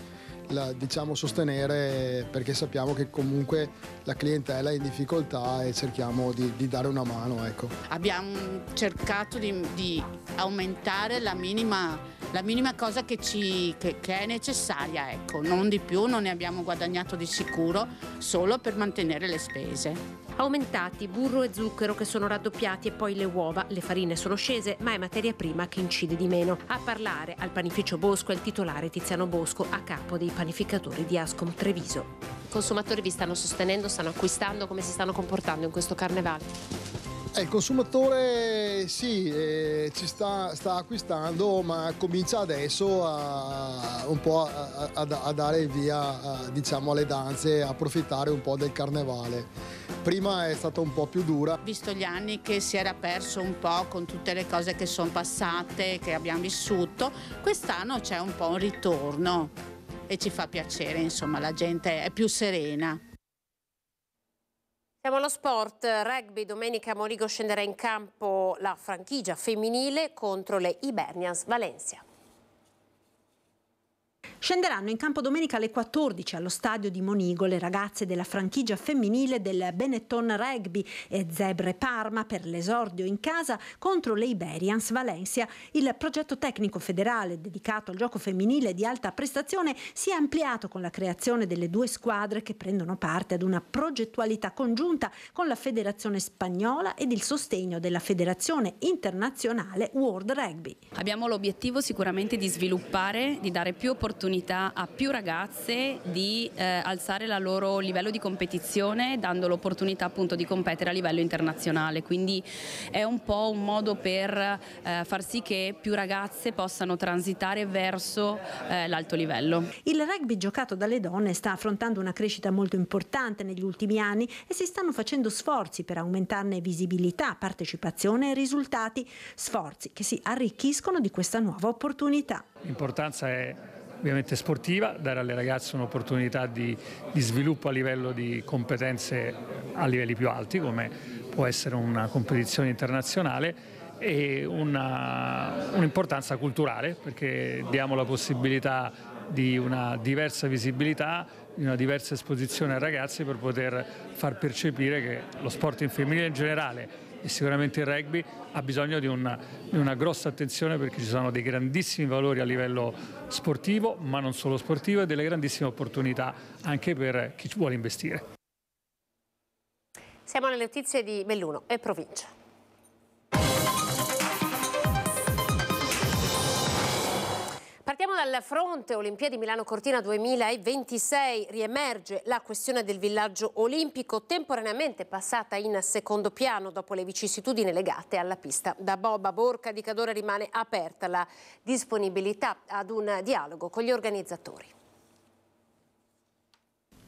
la, diciamo, sostenere perché sappiamo che comunque la clientela è in difficoltà e cerchiamo di, di dare una mano. Ecco. Abbiamo cercato di, di aumentare la minima, la minima, cosa che, ci, che, che è necessaria, ecco. non di più, non ne abbiamo guadagnato di sicuro, solo per mantenere le spese. Aumentati burro e zucchero che sono raddoppiati e poi le uova, le farine sono scese, ma è materia prima che incide di meno. A parlare al panificio Bosco è il titolare Tiziano Bosco a capo dei panificatori di Ascom Treviso. I consumatori vi stanno sostenendo, stanno acquistando, come si stanno comportando in questo carnevale? Eh, il consumatore sì, eh, ci sta, sta, acquistando, ma comincia adesso a, un po' a, a, a dare via diciamo, alle danze, a approfittare un po' del carnevale. Prima è stata un po' più dura. Visto gli anni che si era perso un po' con tutte le cose che sono passate, che abbiamo vissuto, quest'anno c'è un po' un ritorno e ci fa piacere, insomma la gente è più serena. Siamo allo sport, rugby, domenica Morigo scenderà in campo la franchigia femminile contro le Ibernians Valencia. Scenderanno in campo domenica alle 14 allo stadio di Monigo le ragazze della franchigia femminile del Benetton Rugby e Zebre Parma per l'esordio in casa contro le Iberians Valencia. Il progetto tecnico federale dedicato al gioco femminile di alta prestazione si è ampliato con la creazione delle due squadre che prendono parte ad una progettualità congiunta con la Federazione Spagnola ed il sostegno della Federazione Internazionale World Rugby. Abbiamo l'obiettivo sicuramente di sviluppare, di dare più opportunità l'opportunità a più ragazze di eh, alzare il loro livello di competizione dando l'opportunità appunto di competere a livello internazionale, quindi è un po' un modo per eh, far sì che più ragazze possano transitare verso eh, l'alto livello. Il rugby giocato dalle donne sta affrontando una crescita molto importante negli ultimi anni e si stanno facendo sforzi per aumentarne visibilità, partecipazione e risultati, sforzi che si arricchiscono di questa nuova opportunità. L'importanza è ovviamente sportiva, dare alle ragazze un'opportunità di, di, sviluppo a livello di competenze a livelli più alti come può essere una competizione internazionale e un'importanza culturale perché diamo la possibilità di una diversa visibilità, di una diversa esposizione ai ragazzi per poter far percepire che lo sport in femminile in generale e sicuramente il rugby ha bisogno di una, di una, grossa attenzione perché ci sono dei grandissimi valori a livello sportivo, ma non solo sportivo, e delle grandissime opportunità anche per chi vuole investire. Siamo alle notizie di Belluno e provincia. Partiamo dal fronte Olimpiadi Milano-Cortina 2026. Riemerge la questione del villaggio olimpico, temporaneamente passata in secondo piano dopo le vicissitudini legate alla pista da Boba. Borca di Cadore rimane aperta la disponibilità ad un dialogo con gli organizzatori.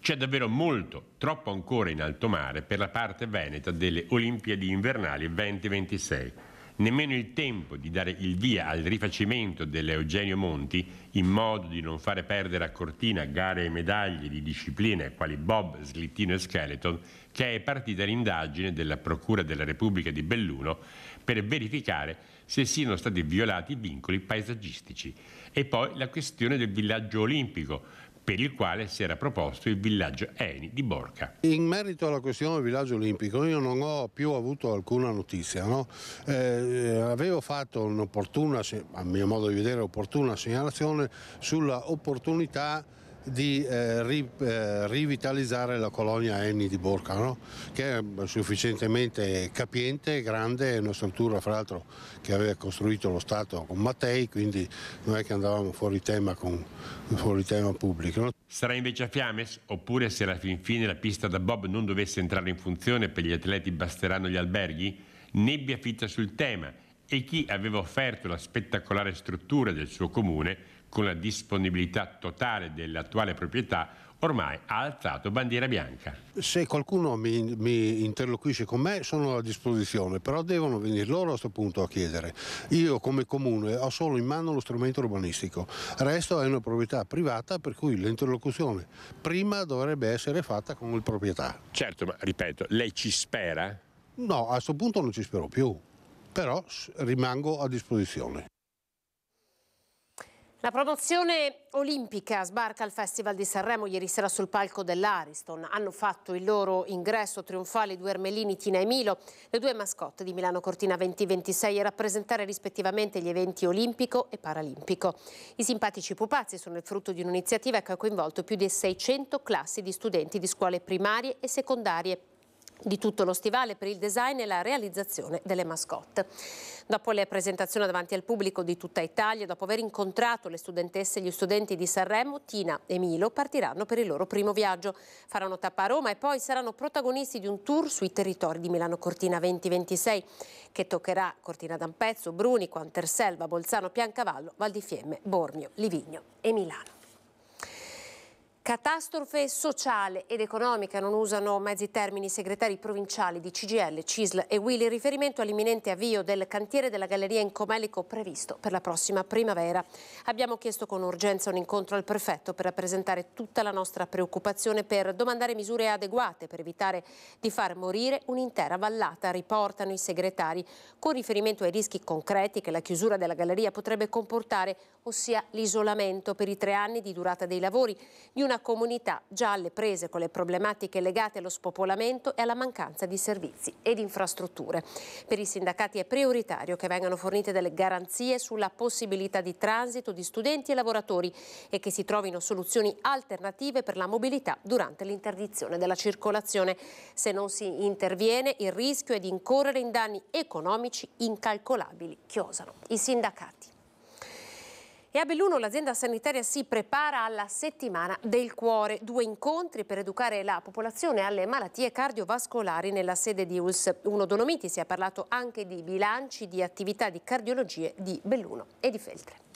C'è davvero molto, troppo ancora in alto mare per la parte veneta delle Olimpiadi invernali 2026 nemmeno il tempo di dare il via al rifacimento dell'Eugenio Monti, in modo di non fare perdere a Cortina gare e medaglie di discipline quali Bob, Slittino e Skeleton, che è partita l'indagine della Procura della Repubblica di Belluno per verificare se siano stati violati i vincoli paesaggistici. E poi la questione del villaggio olimpico, per il quale si era proposto il villaggio Eni di Borca. In merito alla questione del villaggio olimpico io non ho più avuto alcuna notizia. No? Eh, avevo fatto un'opportuna, a mio modo di vedere, opportuna segnalazione sulla opportunità di eh, ri, eh, rivitalizzare la colonia Enni di Borca, no? che è sufficientemente capiente, grande, è una struttura fra l'altro che aveva costruito lo Stato con Mattei, quindi non è che andavamo fuori tema, con, fuori tema pubblico. No? Sarà invece a Fiames? Oppure se alla fin fine la pista da Bob non dovesse entrare in funzione per gli atleti basteranno gli alberghi? Nebbia fitta sul tema e chi aveva offerto la spettacolare struttura del suo comune con la disponibilità totale dell'attuale proprietà, ormai ha alzato bandiera bianca. Se qualcuno mi, mi, interloquisce con me sono a disposizione, però devono venire loro a questo punto a chiedere. Io come comune ho solo in mano lo strumento urbanistico, il resto è una proprietà privata per cui l'interlocuzione prima dovrebbe essere fatta con il proprietario. Certo, ma ripeto, lei ci spera? No, a questo punto non ci spero più, però rimango a disposizione. La promozione olimpica sbarca al Festival di Sanremo ieri sera sul palco dell'Ariston. Hanno fatto il loro ingresso trionfale due ermelini Tina e Milo, le due mascotte di Milano Cortina 2026 a rappresentare rispettivamente gli eventi olimpico e paralimpico. I simpatici pupazzi sono il frutto di un'iniziativa che ha coinvolto più di 600 classi di studenti di scuole primarie e secondarie di tutto lo stivale per il design e la realizzazione delle mascotte. Dopo le presentazioni davanti al pubblico di tutta Italia, dopo aver incontrato le studentesse e gli studenti di Sanremo, Tina e Milo partiranno per il loro primo viaggio. Faranno tappa a Roma e poi saranno protagonisti di un tour sui territori di Milano Cortina 2026 che toccherà Cortina d'Ampezzo, Bruni, Quanterselva, Bolzano, Piancavallo, Val di Fiemme, Bormio, Livigno e Milano. Catastrofe sociale ed economica, non usano mezzi termini i segretari provinciali di CGL, CISL e Willy, in riferimento all'imminente avvio del cantiere della galleria in Comelico previsto per la prossima primavera. Abbiamo chiesto con urgenza un incontro al prefetto per rappresentare tutta la nostra preoccupazione per domandare misure adeguate per evitare di far morire un'intera vallata, riportano i segretari, con riferimento ai rischi concreti che la chiusura della galleria potrebbe comportare, ossia l'isolamento per i tre anni di durata dei lavori di una una comunità già alle prese con le problematiche legate allo spopolamento e alla mancanza di servizi ed infrastrutture. Per i sindacati è prioritario che vengano fornite delle garanzie sulla possibilità di transito di studenti e lavoratori e che si trovino soluzioni alternative per la mobilità durante l'interdizione della circolazione. Se non si interviene il rischio è di incorrere in danni economici incalcolabili, chiosano i sindacati. E a Belluno l'azienda sanitaria si prepara alla settimana del cuore, due incontri per educare la popolazione alle malattie cardiovascolari nella sede di ULS 1 Dolomiti. Si è parlato anche di bilanci, di attività di cardiologie di Belluno e di Feltre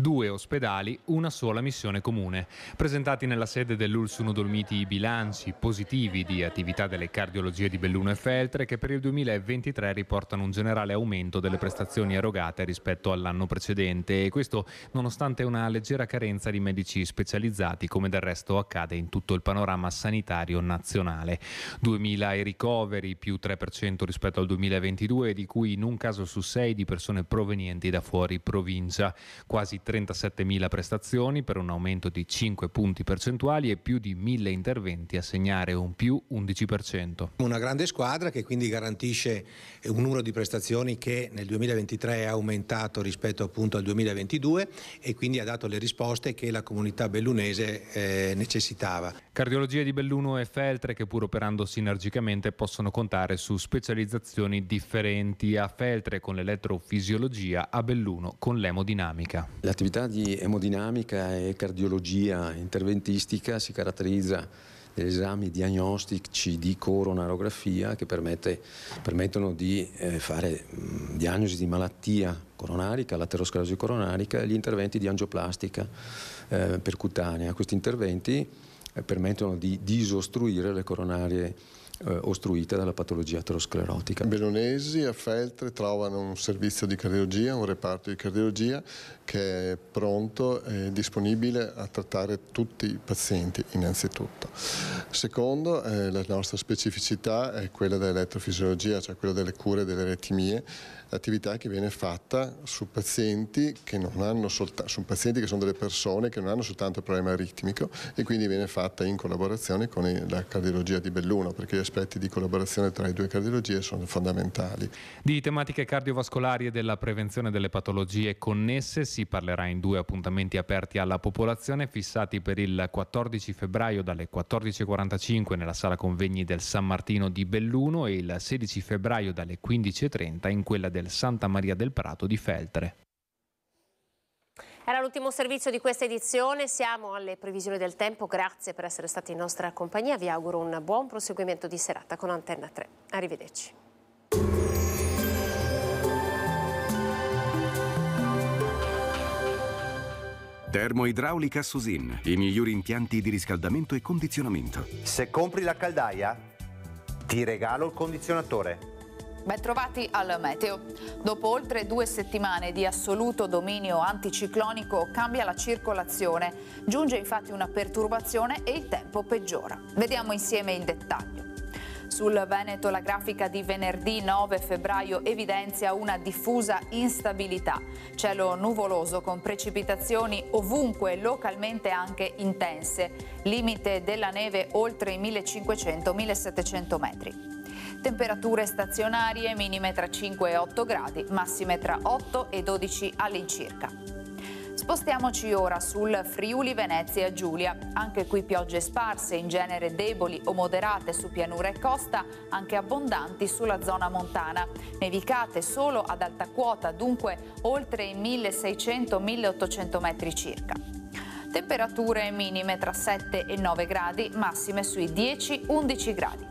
due ospedali, una sola missione comune. Presentati nella sede dell'Ulsuno Dolmiti i bilanci positivi di attività delle cardiologie di Belluno e Feltre che per il 2023 riportano un generale aumento delle prestazioni erogate rispetto all'anno precedente e questo nonostante una leggera carenza di medici specializzati come del resto accade in tutto il panorama sanitario nazionale. 2000 i ricoveri più 3% rispetto al 2022 di cui in un caso su 6 di persone provenienti da fuori provincia. Quasi 37.000 prestazioni per un aumento di 5 punti percentuali e più di 1.000 interventi a segnare un più 11%. Una grande squadra che quindi garantisce un numero di prestazioni che nel 2023 è aumentato rispetto appunto al 2022 e quindi ha dato le risposte che la comunità bellunese eh, necessitava. Cardiologia di Belluno e Feltre che pur operando sinergicamente possono contare su specializzazioni differenti a Feltre con l'elettrofisiologia, a Belluno con l'emodinamica. La L'attività di emodinamica e cardiologia interventistica si caratterizza degli esami diagnostici di coronarografia che permette, permettono di eh, fare diagnosi di malattia coronarica, laterosclerosi coronarica e gli interventi di angioplastica eh, percutanea. Questi interventi eh, permettono di disostruire le coronarie eh, ostruite dalla patologia aterosclerotica. Bellonesi a Feltre trovano un servizio di cardiologia, un reparto di cardiologia che è pronto e disponibile a trattare tutti i pazienti innanzitutto. Secondo, eh, la nostra specificità è quella dell'elettrofisiologia, cioè quella delle cure delle retimie, attività che viene fatta su pazienti che, non hanno soltanto, su pazienti che sono delle persone che non hanno soltanto il problema ritmico e quindi viene fatta in collaborazione con la cardiologia di Belluno, perché gli aspetti di collaborazione tra le due cardiologie sono fondamentali. Di tematiche cardiovascolari e della prevenzione delle patologie connesse si parlerà in due appuntamenti aperti alla popolazione fissati per il 14 febbraio dalle 14.45 nella sala convegni del San Martino di Belluno e il 16 febbraio dalle 15.30 in quella del Santa Maria del Prato di Feltre. Era l'ultimo servizio di questa edizione, siamo alle previsioni del tempo, grazie per essere stati in nostra compagnia, vi auguro un buon proseguimento di serata con Antenna 3. Arrivederci. Termoidraulica Susin, i migliori impianti di riscaldamento e condizionamento. Se compri la caldaia, ti regalo il condizionatore. Bentrovati al meteo. Dopo oltre due settimane di assoluto dominio anticiclonico cambia la circolazione, giunge infatti una perturbazione e il tempo peggiora. Vediamo insieme il dettaglio. Sul Veneto la grafica di venerdì 9 febbraio evidenzia una diffusa instabilità. Cielo nuvoloso con precipitazioni ovunque, localmente anche intense. Limite della neve oltre i 1500-1700 metri temperature stazionarie minime tra 5 e 8 gradi, massime tra 8 e 12 all'incirca. Spostiamoci ora sul Friuli Venezia Giulia. Anche qui piogge sparse, in genere deboli o moderate su pianura e costa, anche abbondanti sulla zona montana. Nevicate solo ad alta quota, dunque oltre i 1600-1800 metri circa. Temperature minime tra 7 e 9 gradi, massime sui 10-11 gradi.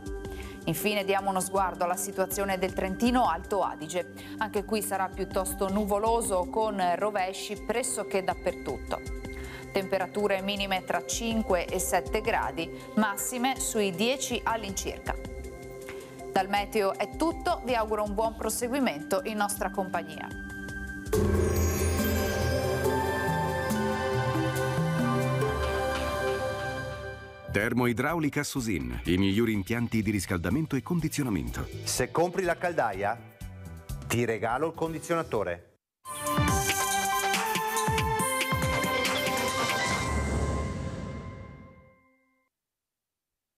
Infine diamo uno sguardo alla situazione del Trentino Alto Adige. Anche qui sarà piuttosto nuvoloso con rovesci pressoché dappertutto. Temperature minime tra 5 e 7 gradi, massime sui 10 all'incirca. Dal meteo è tutto, vi auguro un buon proseguimento in nostra compagnia. Termoidraulica Susin, i migliori impianti di riscaldamento e condizionamento. Se compri la caldaia, ti regalo il condizionatore.